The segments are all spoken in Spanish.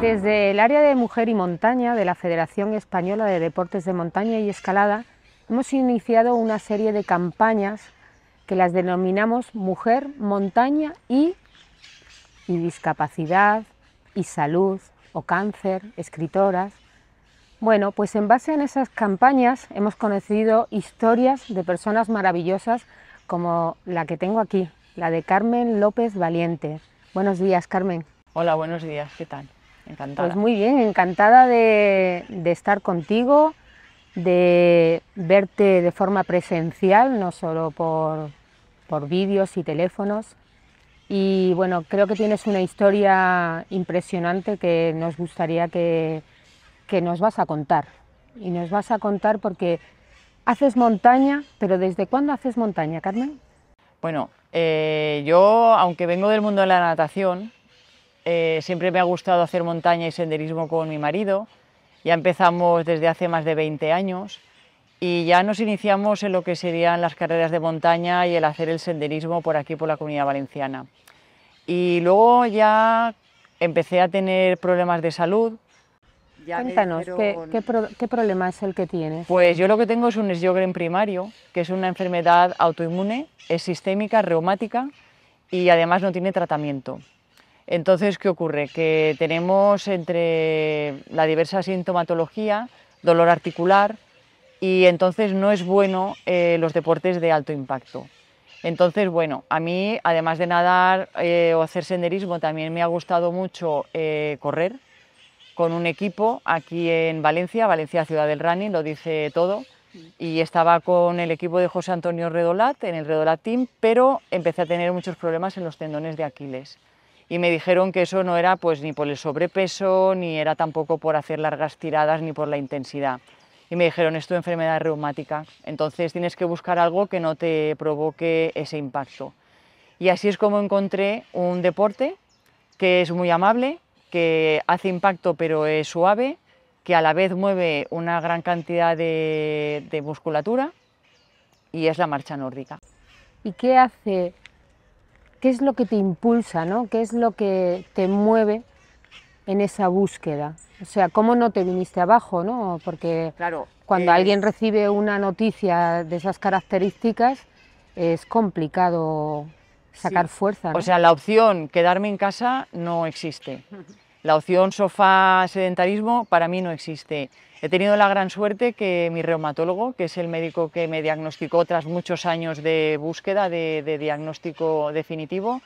Desde el área de Mujer y Montaña de la Federación Española de Deportes de Montaña y Escalada, hemos iniciado una serie de campañas que las denominamos Mujer, Montaña y, y Discapacidad y Salud o Cáncer, escritoras. Bueno, pues en base a esas campañas hemos conocido historias de personas maravillosas como la que tengo aquí, la de Carmen López Valiente. Buenos días, Carmen. Hola, buenos días, ¿qué tal? Pues muy bien, encantada de, estar contigo, de verte de forma presencial, no solo por, por vídeos y teléfonos. Y bueno, creo que tienes una historia impresionante que nos gustaría que, nos vas a contar. Y nos vas a contar porque haces montaña, pero ¿desde cuándo haces montaña, Carmen? Bueno, eh, yo, aunque vengo del mundo de la natación, eh, siempre me ha gustado hacer montaña y senderismo con mi marido. Ya empezamos desde hace más de 20 años y ya nos iniciamos en lo que serían las carreras de montaña y el hacer el senderismo por aquí, por la comunidad valenciana. Y luego ya empecé a tener problemas de salud. Cuéntanos, ¿qué, problema es el que tienes? Pues yo lo que tengo es un esyogren primario, que es una enfermedad autoinmune, es sistémica, reumática y además no tiene tratamiento. Entonces, ¿qué ocurre? Que tenemos entre la diversa sintomatología, dolor articular, y entonces no es bueno eh, los deportes de alto impacto. Entonces, bueno, a mí, además de nadar eh, o hacer senderismo, también me ha gustado mucho eh, correr con un equipo aquí en Valencia, Valencia Ciudad del Running, lo dice todo. Y estaba con el equipo de José Antonio Redolat, en el Redolat Team, pero empecé a tener muchos problemas en los tendones de Aquiles y me dijeron que eso no era pues ni por el sobrepeso, ni era tampoco por hacer largas tiradas, ni por la intensidad. Y me dijeron, es tu enfermedad reumática, entonces tienes que buscar algo que no te provoque ese impacto. Y así es como encontré un deporte que es muy amable, que hace impacto pero es suave, que a la vez mueve una gran cantidad de, de musculatura y es la marcha nórdica. ¿Y qué hace ¿Qué es lo que te impulsa, ¿no? ¿Qué es lo que te mueve en esa búsqueda? O sea, ¿cómo no te viniste abajo, no? Porque cuando eh, alguien recibe una noticia de esas características, es complicado sacar fuerza. O sea, la opción quedarme en casa no existe. La opción sofá-sedentarismo para mí no existe. He tenido la gran suerte que mi reumatólogo, que es el médico que me diagnosticó tras muchos años de búsqueda de, diagnóstico definitivo,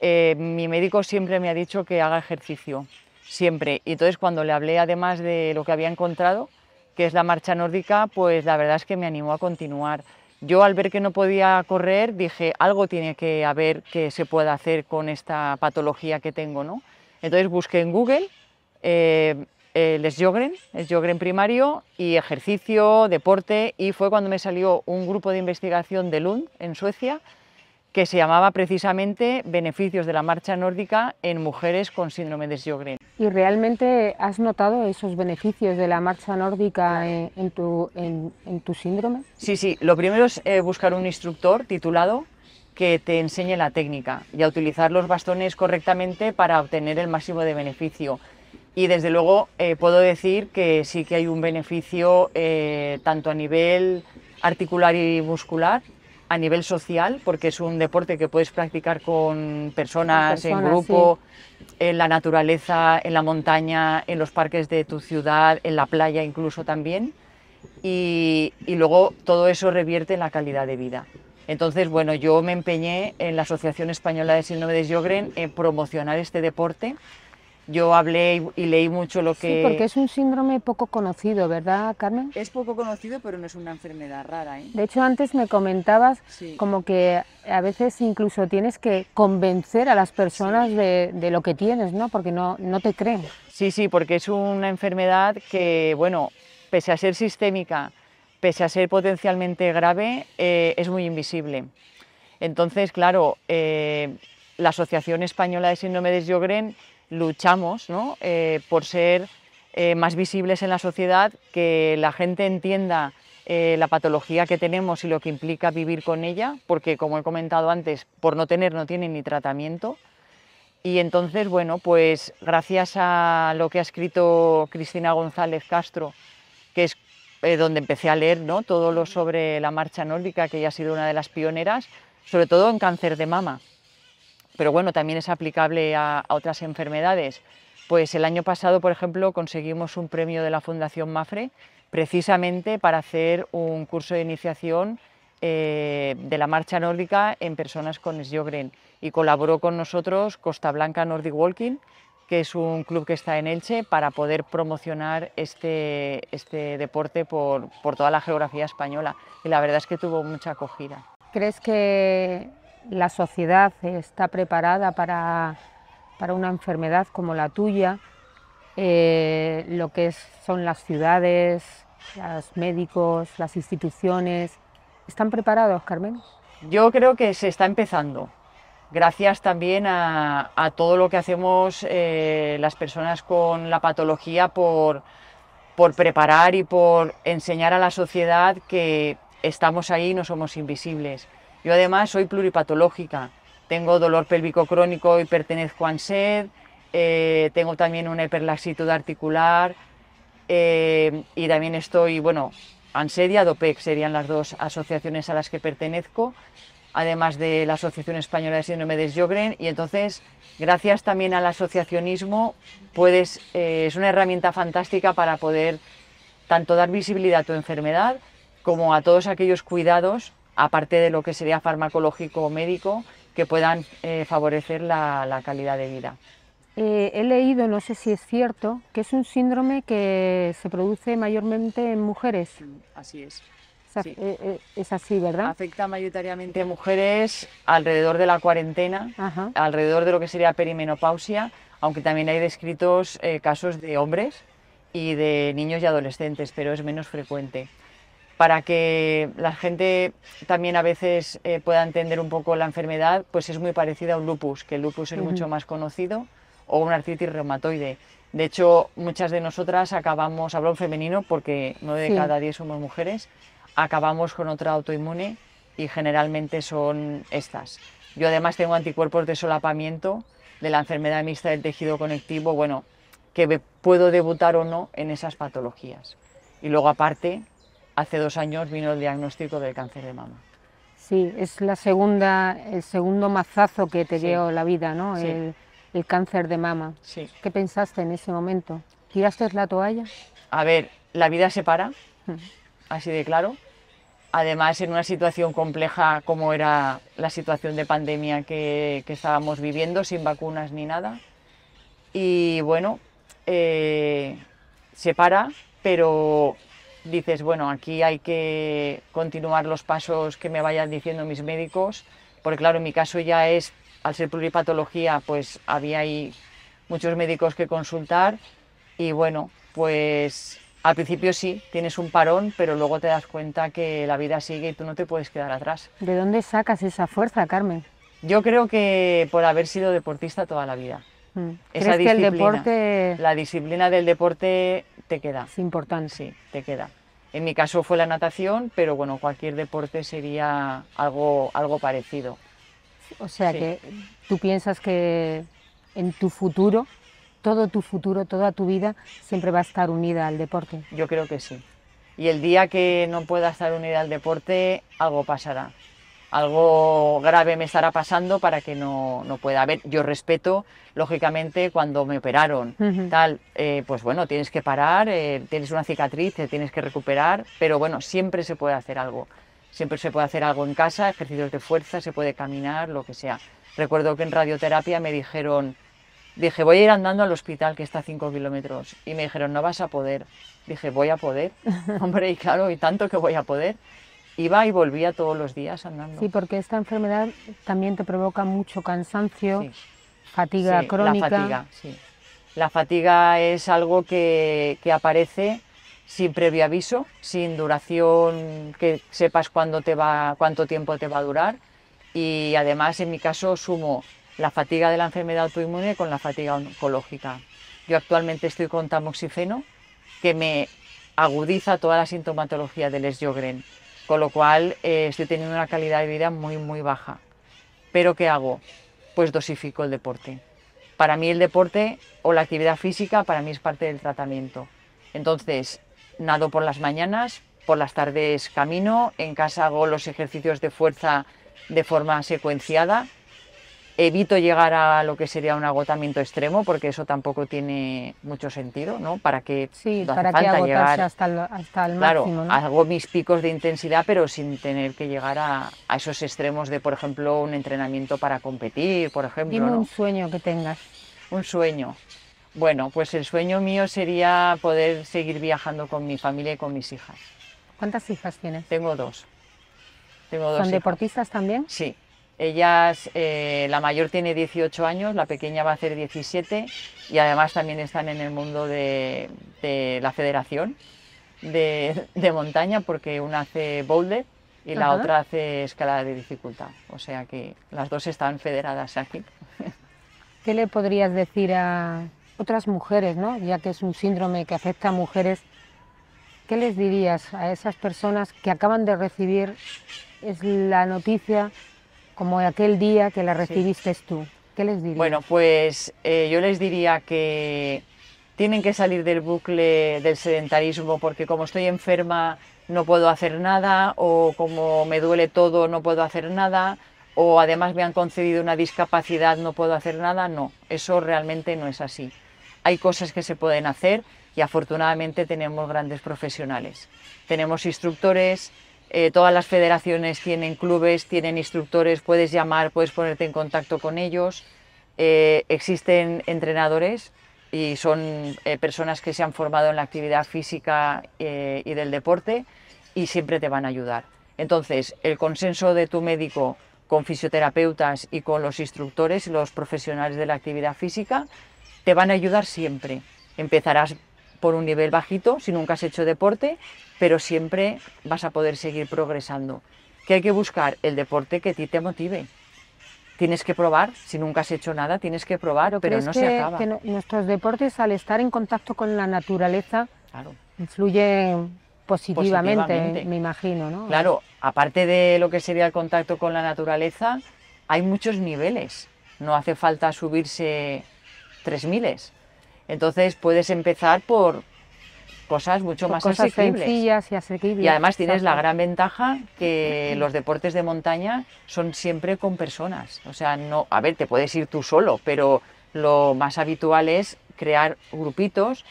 eh, mi médico siempre me ha dicho que haga ejercicio, siempre. Y entonces cuando le hablé además de lo que había encontrado, que es la marcha nórdica, pues la verdad es que me animó a continuar. Yo al ver que no podía correr dije, algo tiene que haber que se pueda hacer con esta patología que tengo, ¿no? Entonces busqué en Google eh, el Sjogren, Sjogren primario y ejercicio, deporte, y fue cuando me salió un grupo de investigación de Lund, en Suecia, que se llamaba precisamente Beneficios de la marcha nórdica en mujeres con síndrome de Sjogren. ¿Y realmente has notado esos beneficios de la marcha nórdica en, tu, síndrome? Sí, sí. Lo primero es eh, buscar un instructor titulado que te enseñe la técnica y a utilizar los bastones correctamente para obtener el máximo de beneficio. Y desde luego eh, puedo decir que sí que hay un beneficio eh, tanto a nivel articular y muscular, a nivel social, porque es un deporte que puedes practicar con personas, en grupo, en la naturaleza, en la montaña, en los parques de tu ciudad, en la playa incluso también. y luego todo eso revierte en la calidad de vida. Entonces, bueno, yo me empeñé en la Asociación Española de Síndrome de Sjögren en promocionar este deporte. Yo hablé y leí mucho lo que... Sí, porque es un síndrome poco conocido, ¿verdad, Carmen? Es poco conocido, pero no es una enfermedad rara. ¿eh? De hecho, antes me comentabas como que a veces incluso tienes que convencer a las personas de, de, lo que tienes, ¿no? Porque no, no te creen. Sí, sí, porque es una enfermedad que, bueno, pese a ser sistémica, pese a ser potencialmente grave, eh, es muy invisible. Entonces, claro, eh, la Asociación Española de Síndrome de Sjögren luchamos eh, por ser más visibles en la sociedad, que la gente entienda la patología que tenemos y lo que implica vivir con ella, porque como he comentado antes, por no tener no tienen ni tratamiento. Y entonces, bueno, pues gracias a lo que ha escrito Cristina González Castro, que es eh, donde empecé a leer ¿no? todo lo sobre la marcha nórdica, que ella ha sido una de las pioneras, sobre todo en cáncer de mama. Pero bueno, también es aplicable a, otras enfermedades. Pues el año pasado, por ejemplo, conseguimos un premio de la Fundación Mafre precisamente para hacer un curso de iniciación eh, de la marcha nórdica en personas con Sjogren, y colaboró con nosotros Costa Blanca Nordic Walking que es un club que está en Elche, para poder promocionar este, este deporte por, toda la geografía española. Y la verdad es que tuvo mucha acogida. ¿Crees que la sociedad está preparada para, una enfermedad como la tuya? Eh, lo que son las ciudades, los médicos, las instituciones. ¿Están preparados, Carmen? Yo creo que se está empezando gracias también a, todo lo que hacemos eh, las personas con la patología por, preparar y por enseñar a la sociedad que estamos ahí y no somos invisibles. Yo además soy pluripatológica, tengo dolor pélvico crónico y pertenezco a ANSED, eh, tengo también una hiperlaxitud articular eh, y también estoy, bueno, ANSED y ADOPEC serían las dos asociaciones a las que pertenezco además de la Asociación Española de Síndrome de Sjogren, y entonces, gracias también al asociacionismo, puedes, eh, es una herramienta fantástica para poder tanto dar visibilidad a tu enfermedad como a todos aquellos cuidados, aparte de lo que sería farmacológico o médico, que puedan eh, favorecer la, calidad de vida. Eh, he leído, no sé si es cierto, que es un síndrome que se produce mayormente en mujeres. Así es. Eh, eh, es así, ¿verdad? Afecta mayoritariamente a mujeres alrededor de la cuarentena, alrededor de lo que sería perimenopausia, aunque también hay descritos eh, casos de hombres y de niños y adolescentes, pero es menos frecuente. Para que la gente también a veces pueda entender un poco la enfermedad, pues es muy parecida a un lupus, que el lupus es mucho más conocido, o un artritis reumatoide. De hecho, muchas de nosotras acabamos, hablo femenino porque no de cada 10 somos mujeres, acabamos con otra autoinmune y generalmente son estas. Yo además tengo anticuerpos de solapamiento de la enfermedad mixta del tejido conectivo, bueno, que puedo debutar o no en esas patologías. Y luego aparte, hace dos años vino el diagnóstico del cáncer de mama. Sí, es la segunda, el segundo mazazo que te dio la vida, ¿no? El, cáncer de mama. Sí. ¿Qué pensaste en ese momento? ¿Tiraste la toalla? A ver, la vida se para. Mm así de claro. Además, en una situación compleja como era la situación de pandemia que, estábamos viviendo, sin vacunas ni nada. Y bueno, eh, se para, pero dices, bueno, aquí hay que continuar los pasos que me vayan diciendo mis médicos, porque claro, en mi caso ya es, al ser pluripatología, pues había ahí muchos médicos que consultar y bueno, pues al principio sí, tienes un parón, pero luego te das cuenta que la vida sigue y tú no te puedes quedar atrás. ¿De dónde sacas esa fuerza, Carmen? Yo creo que por haber sido deportista toda la vida. Mm. ¿Crees esa que el deporte... La disciplina del deporte te queda. Es importante. Sí, te queda. En mi caso fue la natación, pero bueno, cualquier deporte sería algo, algo parecido. O sea que tú piensas que en tu futuro todo tu futuro, toda tu vida, siempre va a estar unida al deporte. Yo creo que sí. Y el día que no pueda estar unida al deporte, algo pasará. Algo grave me estará pasando para que no, pueda haber. Yo respeto, lógicamente, cuando me operaron, tal, eh, pues bueno, tienes que parar, eh, tienes una cicatriz, te tienes que recuperar, pero bueno, siempre se puede hacer algo. Siempre se puede hacer algo en casa, ejercicios de fuerza, se puede caminar, lo que sea. Recuerdo que en radioterapia me dijeron, Dije, voy a ir andando al hospital que está a 5 kilómetros. Y me dijeron, no vas a poder. Dije, voy a poder. Hombre, y claro, y tanto que voy a poder. Iba y volvía todos los días andando. Sí, porque esta enfermedad también te provoca mucho cansancio, fatiga sí, crónica. La fatiga, sí. La fatiga es algo que, que aparece sin previo aviso, sin duración, que sepas cuándo te va, cuánto tiempo te va a durar. Y además, en mi caso, sumo la fatiga de la enfermedad autoinmune con la fatiga oncológica. Yo actualmente estoy con tamoxifeno, que me agudiza toda la sintomatología del esjogren, con lo cual eh, estoy teniendo una calidad de vida muy, muy baja. ¿Pero qué hago? Pues dosifico el deporte. Para mí el deporte o la actividad física para mí es parte del tratamiento. Entonces, nado por las mañanas, por las tardes camino, en casa hago los ejercicios de fuerza de forma secuenciada evito llegar a lo que sería un agotamiento extremo porque eso tampoco tiene mucho sentido, ¿no? Para que sí, para que llegar hasta el, máximo, claro, hago mis picos de intensidad pero sin tener que llegar a, esos extremos de, por ejemplo, un entrenamiento para competir, por ejemplo. un sueño que tengas. Un sueño. Bueno, pues el sueño mío sería poder seguir viajando con mi familia y con mis hijas. ¿Cuántas hijas tienes? Tengo dos. Tengo dos ¿Son deportistas también? Sí, ellas, eh, la mayor tiene 18 años, la pequeña va a hacer 17 y además también están en el mundo de, la federación de, montaña porque una hace boulder y la otra hace escalada de dificultad. O sea que las dos están federadas aquí. ¿Qué le podrías decir a otras mujeres, ¿no? ya que es un síndrome que afecta a mujeres? ¿Qué les dirías a esas personas que acaban de recibir es la noticia como aquel día que la recibiste tú. ¿Qué les dirías? Bueno, pues eh, yo les diría que tienen que salir del bucle del sedentarismo porque como estoy enferma no puedo hacer nada o como me duele todo no puedo hacer nada o además me han concedido una discapacidad no puedo hacer nada. No, eso realmente no es así. Hay cosas que se pueden hacer y afortunadamente tenemos grandes profesionales. Tenemos instructores, eh, todas las federaciones tienen clubes, tienen instructores, puedes llamar, puedes ponerte en contacto con ellos. Eh, existen entrenadores y son eh, personas que se han formado en la actividad física y del deporte y siempre te van a ayudar. Entonces, el consenso de tu médico con fisioterapeutas y con los instructores los profesionales de la actividad física te van a ayudar siempre. Empezarás por un nivel bajito si nunca has hecho deporte pero siempre vas a poder seguir progresando. Que hay que buscar el deporte que a ti te motive. Tienes que probar, si nunca has hecho nada, tienes que probar, pero no se acaba. nuestros deportes, al estar en contacto con la naturaleza, influyen positivamente, me imagino. Claro, aparte de lo que sería el contacto con la naturaleza, hay muchos niveles. No hace falta subirse tres miles. Entonces puedes empezar por cosas mucho más cosas sencillas y asequibles. Y además tienes la gran ventaja que los deportes de montaña son siempre con personas. O sea, no, a ver, te puedes ir tú solo, pero lo más habitual es crear grupitos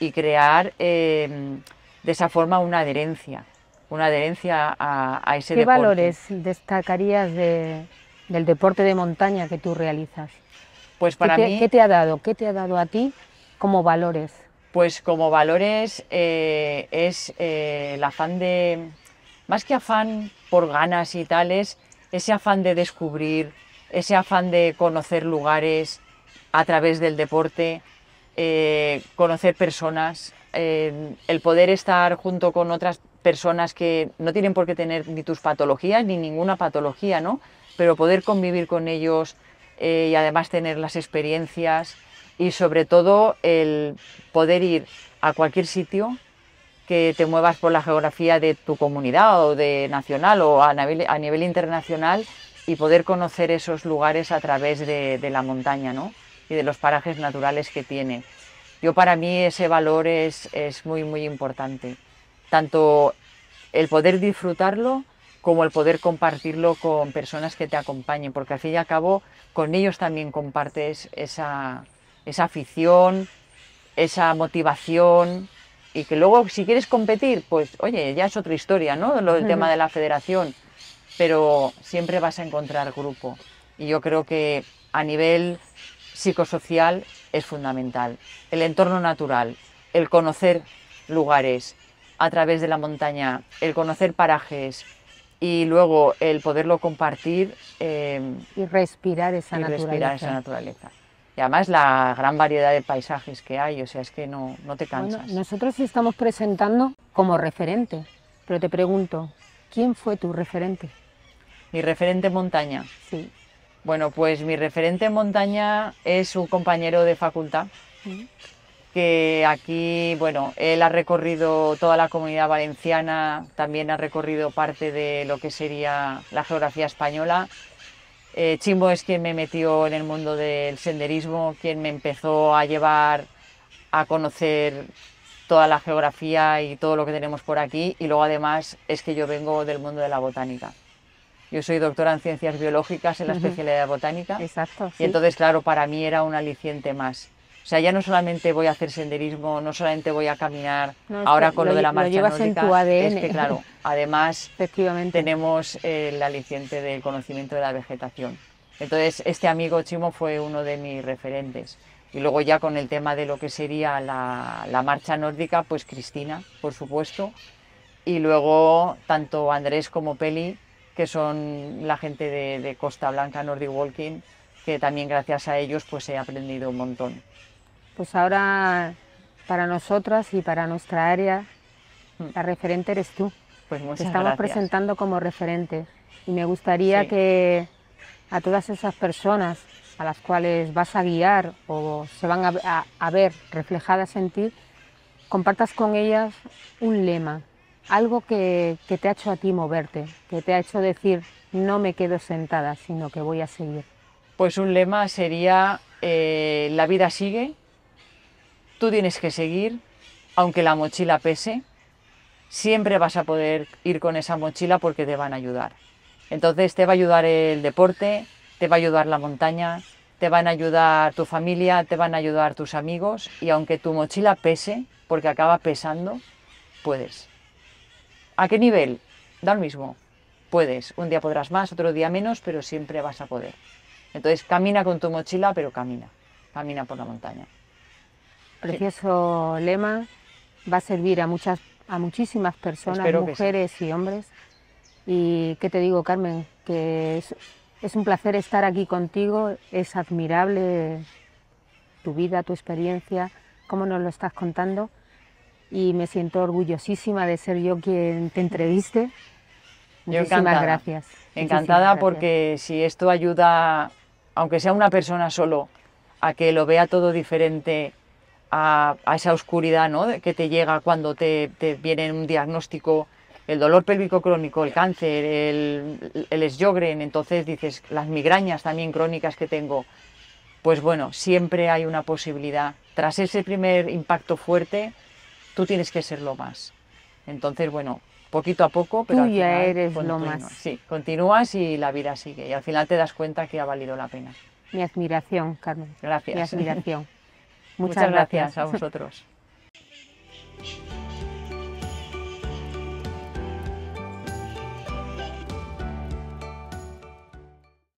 y crear em, de esa forma una adherencia, una adherencia a, ese deporte. ¿Qué valores destacarías del deporte de montaña que tú realizas? Pues para mí... ¿Qué te ha dado? ¿Qué te ha dado a ti como valores? Pues como valores eh, es eh, el afán de, más que afán por ganas y tales, ese afán de descubrir, ese afán de conocer lugares a través del deporte, eh, conocer personas, el poder estar junto con otras personas que no tienen por qué tener ni tus patologías ni ninguna patología, ¿no? Pero poder convivir con ellos y además tener las experiencias y sobre todo el poder ir a cualquier sitio que te muevas por la geografía de tu comunidad o de nacional o a nivel, a nivel internacional y poder conocer esos lugares a través de, la montaña y de los parajes naturales que tiene. Yo para mí ese valor es, es muy, muy importante. Tanto el poder disfrutarlo como el poder compartirlo con personas que te acompañen, porque al fin y al cabo con ellos también compartes esa, esa afición, esa motivación. Y que luego, si quieres competir, pues oye, ya es otra historia, ¿no? Lo del tema de la federación. Pero siempre vas a encontrar grupo. Y yo creo que a nivel psicosocial es fundamental. El entorno natural, el conocer lugares a través de la montaña, el conocer parajes y luego el poderlo compartir. Eh, y respirar esa Respirar esa naturaleza. Y además la gran variedad de paisajes que hay, o sea, es que no, te cansas. nosotros estamos presentando como referente, pero te pregunto, ¿quién fue tu referente? Mi referente montaña. Sí. Bueno, pues mi referente montaña es un compañero de facultad que aquí, bueno, él ha recorrido toda la comunidad valenciana, también ha recorrido parte de lo que sería la geografía española eh, Chimbo es quien me metió en el mundo del senderismo, quien me empezó a llevar a conocer toda la geografía y todo lo que tenemos por aquí. Y luego además es que yo vengo del mundo de la botánica. Yo soy doctora en ciencias biológicas en la especialidad de botánica. Exacto. Y entonces, claro, para mí era un aliciente más. O sea, ya no solamente voy a hacer senderismo, no solamente voy a caminar ahora con lo, de la marcha nórdica, es que claro, además Efectivamente. tenemos eh, el aliciente del conocimiento de la vegetación. Entonces, este amigo Chimo fue uno de mis referentes. Y luego ya con el tema de lo que sería la, la marcha nórdica, pues Cristina, por supuesto, y luego tanto Andrés como Peli, que son la gente de, de Costa Blanca Nordic Walking, que también gracias a ellos pues he aprendido un montón. Pues ahora para nosotras y para nuestra área, mm. la referente eres tú. Pues Te estamos presentando como referente y me gustaría que a todas esas personas a las cuales vas a guiar o se van a, ver reflejadas en ti, compartas con ellas un lema, algo que, te ha hecho a ti moverte, que te ha hecho decir, no me quedo sentada, sino que voy a seguir. Pues un lema sería, eh, la vida sigue, tú tienes que seguir, aunque la mochila pese, siempre vas a poder ir con esa mochila porque te van a ayudar. Entonces te va a ayudar el deporte, te va a ayudar la montaña, te van a ayudar tu familia, te van a ayudar tus amigos y aunque tu mochila pese, porque acaba pesando, puedes. ¿A qué nivel? Da lo mismo. Puedes. Un día podrás más, otro día menos, pero siempre vas a poder. Entonces camina con tu mochila, pero camina, camina por la montaña. Precioso lema, va a servir a muchas, a muchísimas personas, mujeres y hombres. Y qué te digo, Carmen, que es, un placer estar aquí contigo, es admirable tu vida, tu experiencia, cómo nos lo estás contando y me siento orgullosísima de ser yo quien te entreviste. Muchísimas gracias. Encantada porque si esto ayuda aunque sea una persona solo, a que lo vea todo diferente, a, esa oscuridad ¿no? que te llega cuando te, viene un diagnóstico, el dolor pélvico crónico, el cáncer, el, el entonces dices, las migrañas también crónicas que tengo, pues bueno, siempre hay una posibilidad. Tras ese primer impacto fuerte, tú tienes que serlo más. Entonces, bueno, poquito a poco, pero... ya eres lo más. Sí, continúas y la vida sigue y al final te das cuenta que ha valido la pena. Mi admiración, Carmen. Gracias. Mi admiración. Muchas, gracias a vosotros.